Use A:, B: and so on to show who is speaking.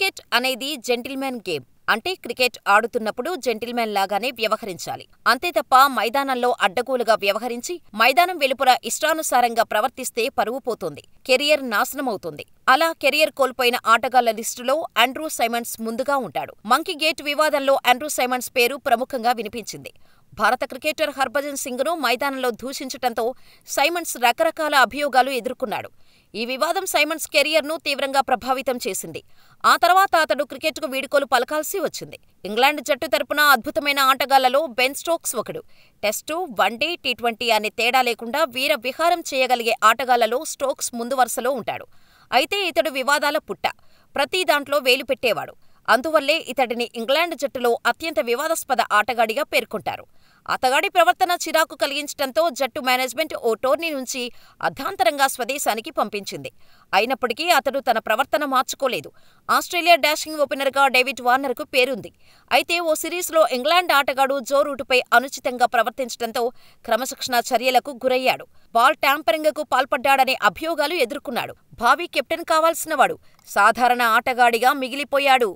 A: cricket అనేది gentlemen game అంటే cricket ఆడుతున్నప్పుడు జెంటిల్మెన్ లాగానే వ్యవహరించాలి అంతే తప్ప మైదానంలో అడ్డగోలుగా వ్యవహరించి మైదానం వెలుపల ఇష్టానుసారంగా ప్రవర్తిస్తే పరువు పోతుంది కెరియర్ నాశనమవుతుంది అలా కెరియర్ కోల్పోయిన ఆటగాళ్ల లిస్టులో ఆండ్రూ సైమండ్స్ ముందుగా ఉంటాడు మంకీ గేట్ వివాదంలో ఆండ్రూ సైమండ్స్ పేరు ప్రముఖంగా వినిపించింది భారత క్రికెటర్ హర్భజన్ సింగ్ను మైదానంలో దూషించటంతో సైమండ్స్ రకరకాల అభియోగాలు ఎదుర్కొన్నాడు ఈ వివాదం సైమన్స్ కెరియర్ను తీవ్రంగా ప్రభావితం చేసింది ఆ తర్వాత అతడు క్రికెట్కు వీడుకోలు పలకాల్సి వచ్చింది ఇంగ్లాండ్ జట్టు తరపున అద్భుతమైన ఆటగాళ్లలో బెన్ స్టోక్స్ ఒకడు టెస్టు వన్డే టీ ట్వంటీ అనే తేడా లేకుండా వీర విహారం చేయగలిగే ఆటగాళ్లలో స్టోక్స్ ముందు వరుసలో ఉంటాడు అయితే ఇతడు వివాదాల పుట్ట ప్రతి దాంట్లో వేలు పెట్టేవాడు అందువల్లే ఇతడిని ఇంగ్లాండ్ జట్టులో అత్యంత వివాదాస్పద ఆటగాడిగా పేర్కొంటారు అతగాడి ప్రవర్తన చిరాకు కలిగించడంతో జట్టు మేనేజ్మెంట్ ఓ టోర్నీ నుంచి అర్ధాంతరంగా స్వదేశానికి పంపించింది అయినప్పటికీ అతడు తన ప్రవర్తన మార్చుకోలేదు ఆస్ట్రేలియా డాషింగ్ ఓపెనర్గా డేవిడ్ వార్నర్కు పేరుంది అయితే ఓ సిరీస్లో ఇంగ్లాండ్ ఆటగాడు జో రూటుపై అనుచితంగా ప్రవర్తించడంతో క్రమశిక్షణ చర్యలకు గురయ్యాడు బాల్ ట్యాంపరింగ్కు పాల్పడ్డాడనే అభియోగాలు ఎదుర్కొన్నాడు భావి కెప్టెన్ కావాల్సినవాడు సాధారణ ఆటగాడిగా మిగిలిపోయాడు